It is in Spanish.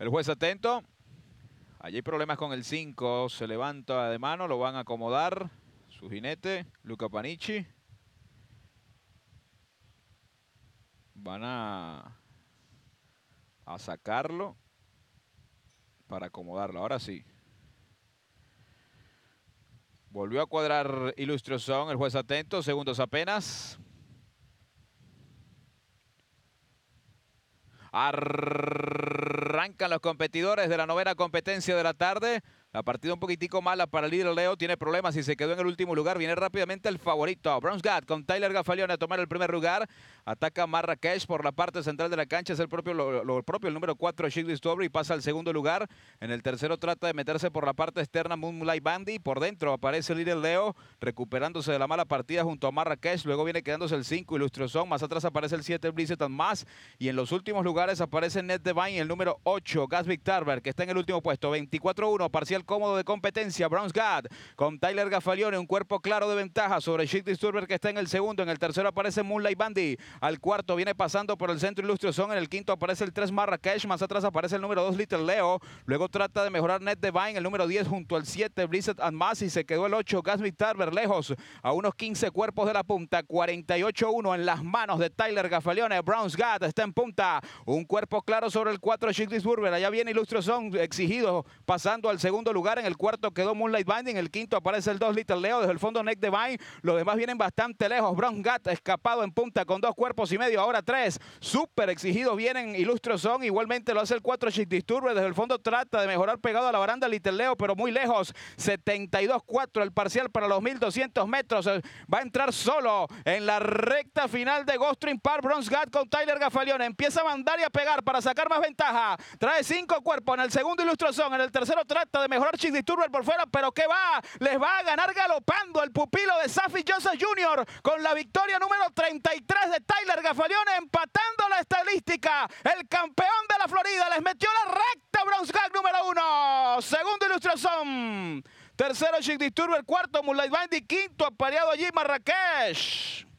El juez atento. Allí hay problemas con el 5. Se levanta de mano. Lo van a acomodar. Su jinete, Luca Panichi. Van a, a sacarlo para acomodarlo. Ahora sí. Volvió a cuadrar son. el juez atento, segundos apenas. Arrancan los competidores de la novena competencia de la tarde. La partida un poquitico mala para el líder Leo. Tiene problemas y se quedó en el último lugar. Viene rápidamente el favorito. Browns con Tyler Gafalione a tomar el primer lugar. Ataca Marrakech por la parte central de la cancha. Es el propio, propio el número 4, Shigley y Pasa al segundo lugar. En el tercero trata de meterse por la parte externa Moonlight Bandy. Por dentro aparece el Leo recuperándose de la mala partida junto a Marrakech. Luego viene quedándose el 5, Ilustrozón. Más atrás aparece el 7, Blizzard más. Y en los últimos lugares aparece Ned Devine, el número 8, Gatsby Tarver, que está en el último puesto. 24-1, parcial cómodo de competencia, Browns con Tyler Gafalione, un cuerpo claro de ventaja sobre Chic Disturber que está en el segundo. En el tercero aparece Moonlight Bandy. Al cuarto viene pasando por el centro Ilustre Son. En el quinto aparece el 3 Marrakech. Más atrás aparece el número 2 Little Leo. Luego trata de mejorar Net Devine, el número 10 junto al 7 Blizzard and y Se quedó el 8 Gasmith Tarver lejos a unos 15 cuerpos de la punta. 48-1 en las manos de Tyler Gafalione. Browns está en punta. Un cuerpo claro sobre el 4 Chic Disturber. Allá viene Ilustre Son exigido pasando al segundo lugar, en el cuarto quedó Moonlight Binding, en el quinto aparece el 2 Little Leo desde el fondo Neck Divine, los demás vienen bastante lejos, Bronx Gat escapado en punta con dos cuerpos y medio, ahora tres, súper exigidos vienen, Ilustro son, igualmente lo hace el 4 Chic Disturbe, desde el fondo trata de mejorar pegado a la baranda Little Leo, pero muy lejos, 72-4 el parcial para los 1200 metros, va a entrar solo en la recta final de Gostrin Park, Bronx Gat con Tyler Gafalione, empieza a mandar y a pegar para sacar más ventaja, trae cinco cuerpos en el segundo Ilustro son, en el tercero trata de mejorar mejor Disturber por fuera, pero que va, les va a ganar galopando el pupilo de Safi Joseph Jr. con la victoria número 33 de Tyler Gafalione empatando la estadística. El campeón de la Florida les metió la recta Bronze Gag número uno. Segundo ilustración. Tercero Chick Disturber, cuarto Moonlight Bandy, quinto apareado allí Marrakech.